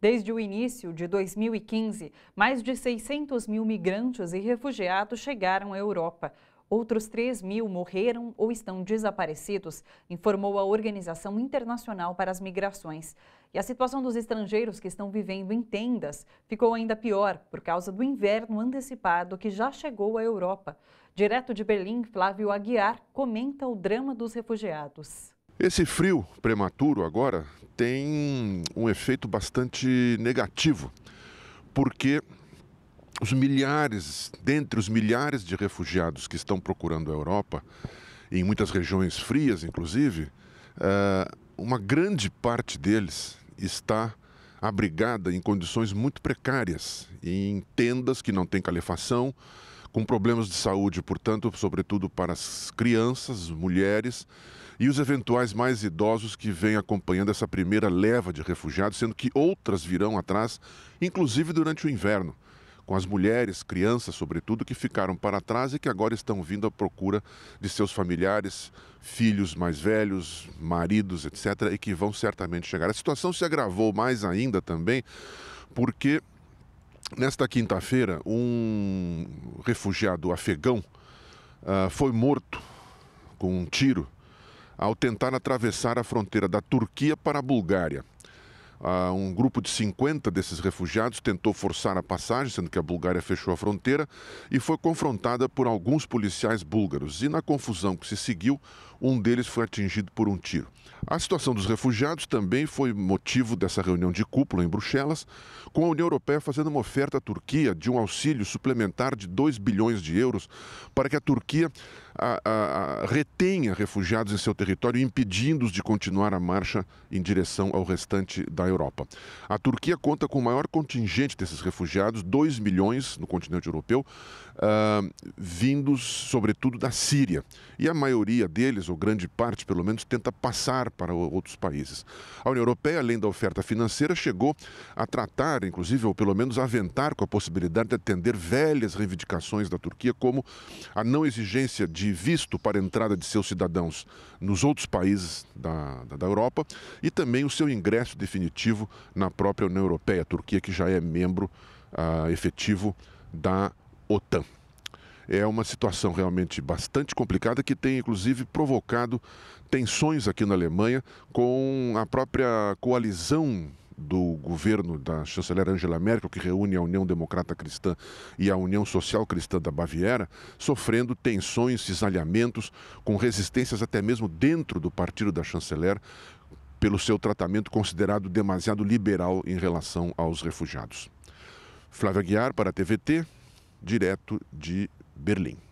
Desde o início de 2015, mais de 600 mil migrantes e refugiados chegaram à Europa. Outros 3 mil morreram ou estão desaparecidos, informou a Organização Internacional para as Migrações. E a situação dos estrangeiros que estão vivendo em tendas ficou ainda pior por causa do inverno antecipado que já chegou à Europa. Direto de Berlim, Flávio Aguiar comenta o drama dos refugiados. Esse frio prematuro agora tem um efeito bastante negativo, porque os milhares, dentre os milhares de refugiados que estão procurando a Europa, em muitas regiões frias inclusive, eh, uma grande parte deles está abrigada em condições muito precárias, em tendas que não têm calefação, com problemas de saúde, portanto, sobretudo para as crianças, mulheres e os eventuais mais idosos que vêm acompanhando essa primeira leva de refugiados, sendo que outras virão atrás, inclusive durante o inverno, com as mulheres, crianças, sobretudo, que ficaram para trás e que agora estão vindo à procura de seus familiares, filhos mais velhos, maridos, etc., e que vão certamente chegar. A situação se agravou mais ainda também, porque nesta quinta-feira, um refugiado afegão uh, foi morto com um tiro ao tentar atravessar a fronteira da Turquia para a Bulgária. Ah, um grupo de 50 desses refugiados tentou forçar a passagem, sendo que a Bulgária fechou a fronteira, e foi confrontada por alguns policiais búlgaros. E na confusão que se seguiu, um deles foi atingido por um tiro. A situação dos refugiados também foi motivo dessa reunião de cúpula em Bruxelas, com a União Europeia fazendo uma oferta à Turquia de um auxílio suplementar de 2 bilhões de euros para que a Turquia a, a, a, retenha refugiados em seu território, impedindo-os de continuar a marcha em direção ao restante da Europa. A Turquia conta com o maior contingente desses refugiados, 2 milhões no continente europeu, uh, vindos sobretudo da Síria. E a maioria deles, ou grande parte pelo menos, tenta passar para outros países. A União Europeia, além da oferta financeira, chegou a tratar, inclusive, ou pelo menos aventar com a possibilidade de atender velhas reivindicações da Turquia, como a não exigência de de visto para a entrada de seus cidadãos nos outros países da, da, da Europa e também o seu ingresso definitivo na própria União Europeia, a Turquia que já é membro ah, efetivo da OTAN. É uma situação realmente bastante complicada que tem inclusive provocado tensões aqui na Alemanha com a própria coalizão do governo da chanceler Angela Merkel, que reúne a União Democrata Cristã e a União Social Cristã da Baviera, sofrendo tensões, cisalhamentos, com resistências até mesmo dentro do partido da chanceler, pelo seu tratamento considerado demasiado liberal em relação aos refugiados. Flávia Guiar para a TVT, direto de Berlim.